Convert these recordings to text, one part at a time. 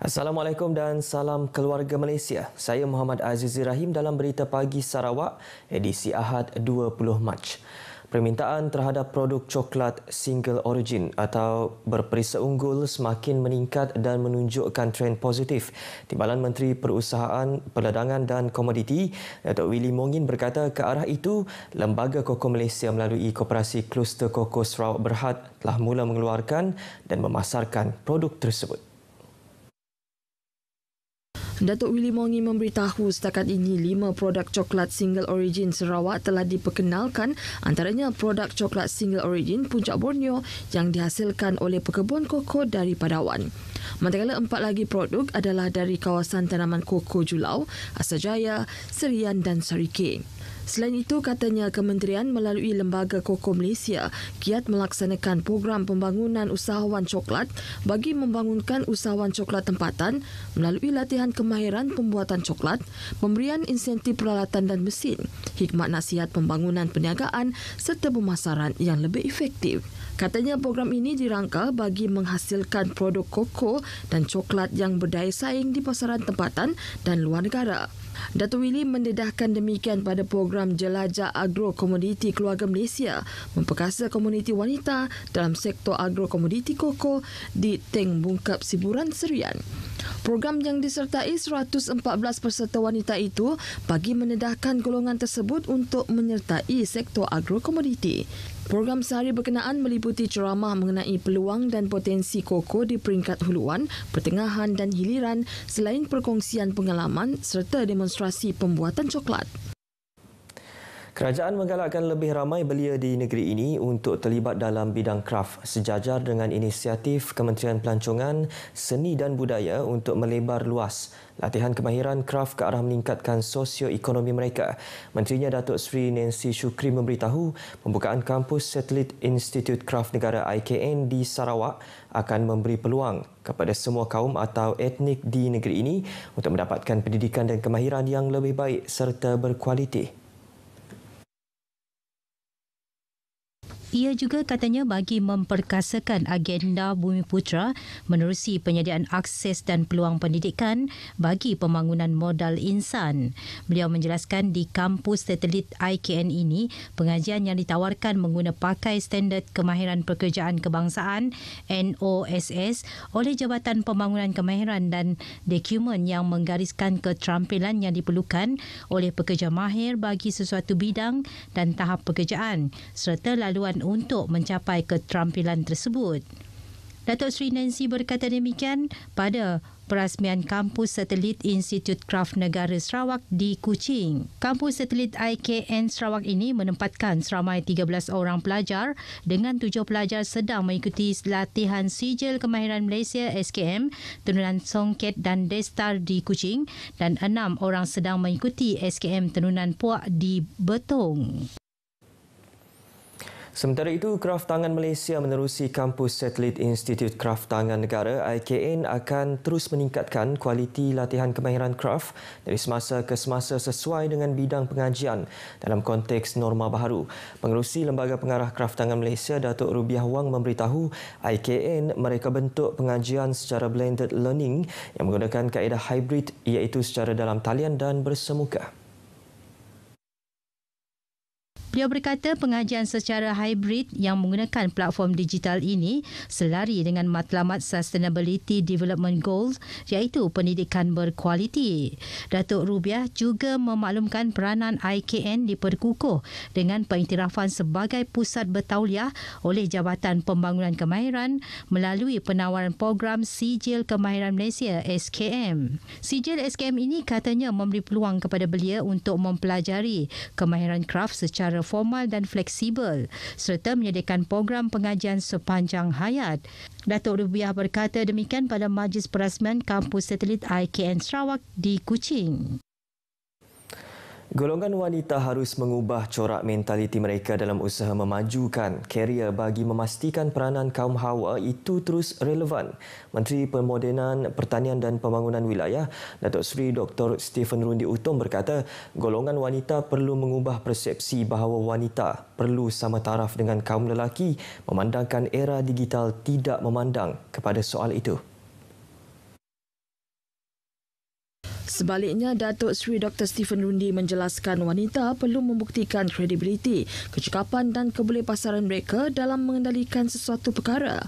Assalamualaikum dan salam keluarga Malaysia. Saya Muhammad Azizi Rahim dalam Berita Pagi Sarawak edisi Ahad 20 Mac. Permintaan terhadap produk coklat single origin atau berperisa unggul semakin meningkat dan menunjukkan trend positif. Timbalan Menteri Perusahaan, Perdagangan dan Komoditi, Dato' Willy Mongin berkata ke arah itu, Lembaga Koko Malaysia melalui Koperasi Kluster Koko Sarawak Berhad telah mula mengeluarkan dan memasarkan produk tersebut. Datuk Willy Mongi memberitahu setakat ini lima produk coklat single origin Sarawak telah diperkenalkan antaranya produk coklat single origin Puncak Borneo yang dihasilkan oleh pekebun koko dari Padawan. Manakala empat lagi produk adalah dari kawasan tanaman koko Julau, Asajaya, Serian dan Sarikeng. Selain itu, katanya kementerian melalui Lembaga Koko Malaysia kiat melaksanakan program pembangunan usahawan coklat bagi membangunkan usahawan coklat tempatan melalui latihan kemahiran pembuatan coklat, pemberian insentif peralatan dan mesin, hikmat nasihat pembangunan perniagaan serta pemasaran yang lebih efektif. Katanya program ini dirangka bagi menghasilkan produk koko dan coklat yang berdaya saing di pasaran tempatan dan luar negara. Dato Willy mendedahkan demikian pada program Jelajah Agro Komoditi Keluarga Malaysia memperkasa komuniti wanita dalam sektor agro komoditi koko di Teng Bungkap Siburan Serian. Program yang disertai 114 peserta wanita itu bagi menedahkan golongan tersebut untuk menyertai sektor agrokomoditi. Program sehari berkenaan meliputi ceramah mengenai peluang dan potensi koko di peringkat huluan, pertengahan dan hiliran selain perkongsian pengalaman serta demonstrasi pembuatan coklat. Kerajaan menggalakkan lebih ramai belia di negeri ini untuk terlibat dalam bidang kraf sejajar dengan inisiatif Kementerian Pelancongan, Seni dan Budaya untuk melebar luas latihan kemahiran kraf ke arah meningkatkan sosioekonomi mereka. Menterinya Datuk Sri Nancy Shukri memberitahu pembukaan kampus Satelit Institute Kraf Negara IKN di Sarawak akan memberi peluang kepada semua kaum atau etnik di negeri ini untuk mendapatkan pendidikan dan kemahiran yang lebih baik serta berkualiti. Ia juga katanya bagi memperkasakan agenda Bumi Putra menerusi penyediaan akses dan peluang pendidikan bagi pembangunan modal insan. Beliau menjelaskan di kampus satelit IKN ini, pengajian yang ditawarkan mengguna pakai standard kemahiran pekerjaan kebangsaan NOSS oleh Jabatan Pembangunan Kemahiran dan dokumen yang menggariskan keterampilan yang diperlukan oleh pekerja mahir bagi sesuatu bidang dan tahap pekerjaan serta laluan untuk mencapai keterampilan tersebut. Datuk Sri Nancy berkata demikian pada perasmian Kampus Satelit Institut Kraft Negara Sarawak di Kuching. Kampus Satelit IKN Sarawak ini menempatkan seramai 13 orang pelajar dengan 7 pelajar sedang mengikuti latihan sijil kemahiran Malaysia SKM Tenunan Songket dan Destar di Kuching dan 6 orang sedang mengikuti SKM Tenunan Puak di Betong. Sementara itu, Tangan Malaysia menerusi Kampus Satelit Institut Tangan Negara IKN akan terus meningkatkan kualiti latihan kemahiran kraft dari semasa ke semasa sesuai dengan bidang pengajian dalam konteks norma baharu. Pengerusi Lembaga Pengarah Tangan Malaysia, Datuk Rubiah Wang memberitahu IKN mereka bentuk pengajian secara blended learning yang menggunakan kaedah hybrid iaitu secara dalam talian dan bersemuka. Beliau berkata pengajian secara hybrid yang menggunakan platform digital ini selari dengan matlamat Sustainability Development Goals iaitu pendidikan berkualiti. Datuk Rubiah juga memaklumkan peranan IKN diperkukuh dengan pengiktirafan sebagai pusat bertauliah oleh Jabatan Pembangunan Kemahiran melalui penawaran program Sijil Kemahiran Malaysia SKM. Sijil SKM ini katanya memberi peluang kepada belia untuk mempelajari kemahiran kraft secara secara formal dan fleksibel serta menyediakan program pengajian sepanjang hayat. Datuk Rubiah berkata demikian pada majlis perasmian kampus satelit IKN Sarawak di Kuching. Golongan wanita harus mengubah corak mentaliti mereka dalam usaha memajukan karier bagi memastikan peranan kaum hawa itu terus relevan. Menteri Pemodenan Pertanian dan Pembangunan Wilayah, Datuk Seri Dr. Stephen Rundi Utom berkata, golongan wanita perlu mengubah persepsi bahawa wanita perlu sama taraf dengan kaum lelaki memandangkan era digital tidak memandang kepada soal itu. Sebaliknya, Datuk Sri Dr. Stephen Rundi menjelaskan wanita perlu membuktikan kredibiliti, kecekapan dan kebolehpasaran mereka dalam mengendalikan sesuatu perkara.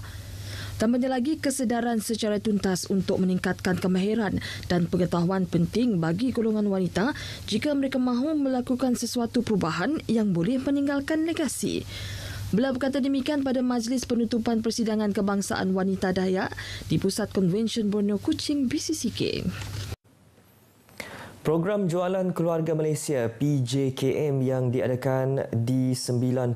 Tambahnya lagi kesedaran secara tuntas untuk meningkatkan kemahiran dan pengetahuan penting bagi golongan wanita jika mereka mahu melakukan sesuatu perubahan yang boleh meninggalkan legasi. Beliau berkata demikian pada majlis penutupan persidangan kebangsaan wanita Dayak di pusat konvensyen Borneo Kuching BCCK. Program Jualan Keluarga Malaysia PJKM yang diadakan di 90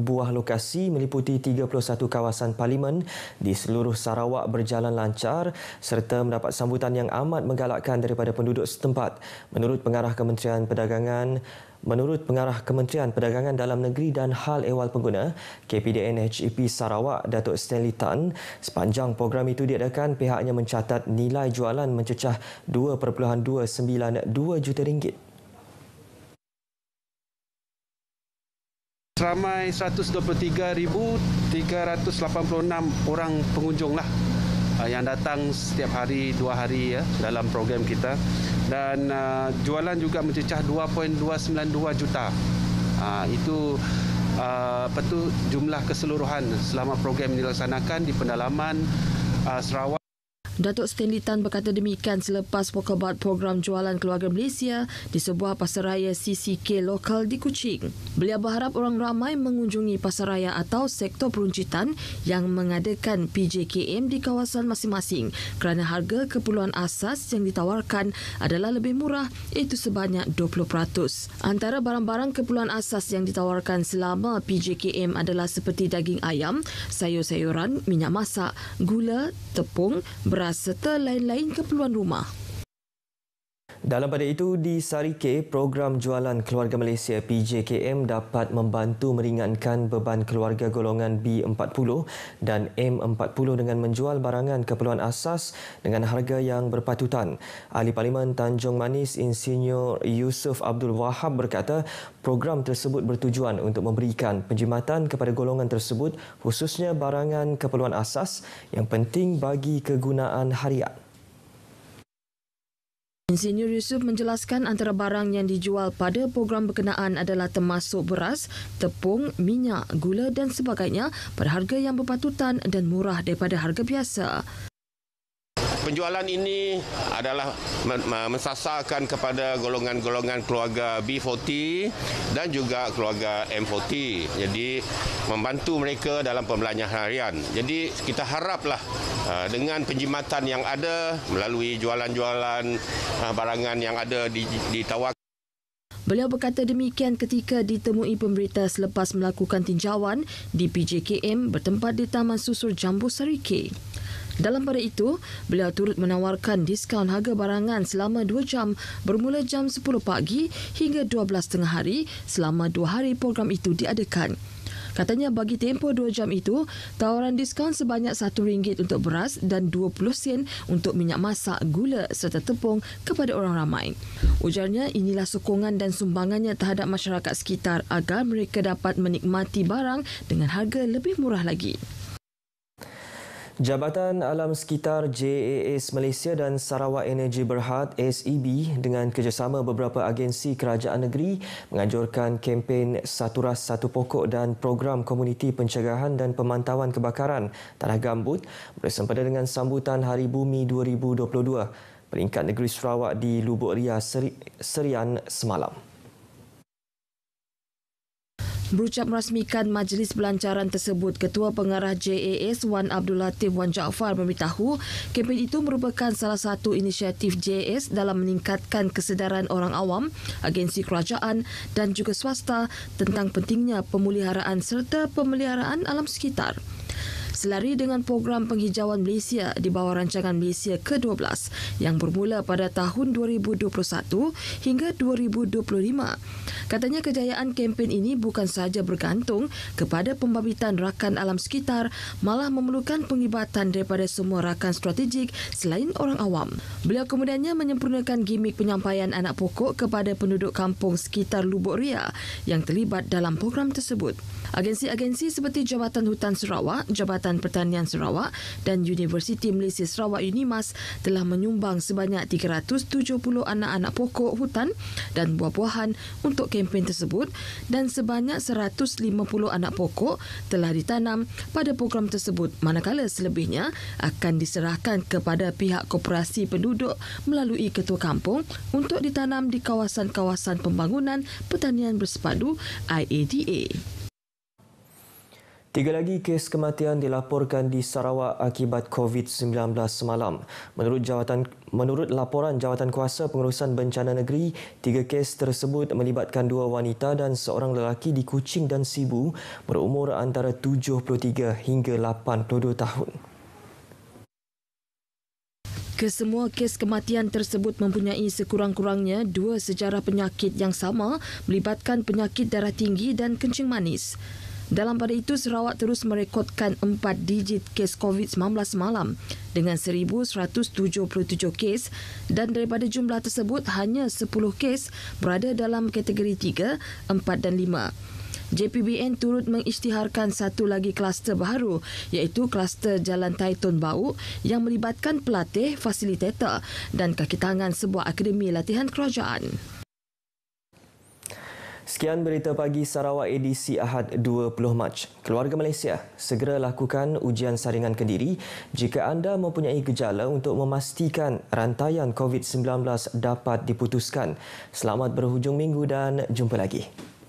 buah lokasi meliputi 31 kawasan parlimen di seluruh Sarawak berjalan lancar serta mendapat sambutan yang amat menggalakkan daripada penduduk setempat. Menurut pengarah Kementerian Perdagangan, Menurut pengarah Kementerian Perdagangan Dalam Negeri dan Hal Ehwal Pengguna, KPDN HEP Sarawak, Datuk Stanley Tan, sepanjang program itu diadakan, pihaknya mencatat nilai jualan mencecah 2.292 juta ringgit. Ramai 123,386 orang pengunjung lah uh, yang datang setiap hari dua hari ya dalam program kita dan uh, jualan juga mencecah 2.292 juta. Uh, itu uh, apa tu jumlah keseluruhan selama program dilaksanakan di pendalaman uh, Sarawak Datuk Stanley Tan berkata demikian selepas pokebat program jualan keluarga Malaysia di sebuah pasaraya CCK lokal di Kuching. Beliau berharap orang ramai mengunjungi pasaraya atau sektor peruncitan yang mengadakan PJKM di kawasan masing-masing kerana harga keperluan asas yang ditawarkan adalah lebih murah iaitu sebanyak 20%. Antara barang-barang keperluan asas yang ditawarkan selama PJKM adalah seperti daging ayam, sayur-sayuran, minyak masak, gula, tepung, beras berasa serta lain-lain keperluan rumah. Dalam pada itu, di Sarike, program jualan keluarga Malaysia PJKM dapat membantu meringankan beban keluarga golongan B40 dan M40 dengan menjual barangan keperluan asas dengan harga yang berpatutan. Ahli Parlimen Tanjung Manis Insinyur Yusuf Abdul Wahab berkata, program tersebut bertujuan untuk memberikan penjimatan kepada golongan tersebut khususnya barangan keperluan asas yang penting bagi kegunaan harian. Insinyur Yusuf menjelaskan antara barang yang dijual pada program berkenaan adalah termasuk beras, tepung, minyak, gula dan sebagainya pada harga yang berpatutan dan murah daripada harga biasa penjualan ini adalah mensasarkan kepada golongan-golongan keluarga B40 dan juga keluarga M40. Jadi membantu mereka dalam pembelanjaan harian. Jadi kita haraplah ha, dengan penjimatan yang ada melalui jualan-jualan ha, barangan yang ada di ditawarkan. Beliau berkata demikian ketika ditemui pemberita selepas melakukan tinjauan di PJKM bertempat di Taman Susur Jambu Sarikei. Dalam pada itu, beliau turut menawarkan diskaun harga barangan selama 2 jam bermula jam 10 pagi hingga 12 tengah hari selama 2 hari program itu diadakan. Katanya bagi tempoh 2 jam itu, tawaran diskaun sebanyak RM1 untuk beras dan 20 sen untuk minyak masak, gula serta tepung kepada orang ramai. Ujarnya inilah sokongan dan sumbangannya terhadap masyarakat sekitar agar mereka dapat menikmati barang dengan harga lebih murah lagi. Jabatan Alam Sekitar JAS Malaysia dan Sarawak Energy Berhad SEB dengan kerjasama beberapa agensi kerajaan negeri menganjurkan kempen Satu Ras Satu Pokok dan program komuniti pencegahan dan pemantauan kebakaran tanah gambut bersempena dengan sambutan Hari Bumi 2022 peringkat negeri Sarawak di Lubuk Ria Serian semalam. Berucap merasmikan majlis pelancaran tersebut, Ketua Pengarah JAS Wan Abdul Latif Wan Jaafar memberitahu kempen itu merupakan salah satu inisiatif JAS dalam meningkatkan kesedaran orang awam, agensi kerajaan dan juga swasta tentang pentingnya pemuliharaan serta pemeliharaan alam sekitar selari dengan program penghijauan Malaysia di bawah rancangan Malaysia ke-12 yang bermula pada tahun 2021 hingga 2025. Katanya kejayaan kempen ini bukan sahaja bergantung kepada pembabitan rakan alam sekitar malah memerlukan penglibatan daripada semua rakan strategik selain orang awam. Beliau kemudiannya menyempurnakan gimmick penyampaian anak pokok kepada penduduk kampung sekitar Lubuk Ria yang terlibat dalam program tersebut. Agensi-agensi seperti Jabatan Hutan Sarawak, Jabatan Jabatan Pertanian Sarawak dan Universiti Malaysia Sarawak UNIMAS telah menyumbang sebanyak 370 anak-anak pokok hutan dan buah-buahan untuk kempen tersebut dan sebanyak 150 anak pokok telah ditanam pada program tersebut manakala selebihnya akan diserahkan kepada pihak koperasi penduduk melalui ketua kampung untuk ditanam di kawasan-kawasan pembangunan pertanian bersepadu IADA. Tiga lagi kes kematian dilaporkan di Sarawak akibat COVID-19 semalam. Menurut jawatan menurut laporan jawatan kuasa pengurusan bencana negeri, tiga kes tersebut melibatkan dua wanita dan seorang lelaki di Kuching dan Sibu berumur antara 73 hingga 82 tahun. Kesemua kes kematian tersebut mempunyai sekurang-kurangnya dua sejarah penyakit yang sama melibatkan penyakit darah tinggi dan kencing manis. Dalam pada itu, Sarawak terus merekodkan empat digit kes COVID-19 malam dengan 1,177 kes dan daripada jumlah tersebut, hanya 10 kes berada dalam kategori 3, 4 dan 5. JPBN turut mengisytiharkan satu lagi kluster baru iaitu kluster Jalan Taiton Bau yang melibatkan pelatih, fasilitator dan kaki tangan sebuah akademi latihan kerajaan. Sekian berita pagi Sarawak edisi Ahad 20 Mac. Keluarga Malaysia, segera lakukan ujian saringan kendiri jika anda mempunyai gejala untuk memastikan rantaian COVID-19 dapat diputuskan. Selamat berhujung minggu dan jumpa lagi.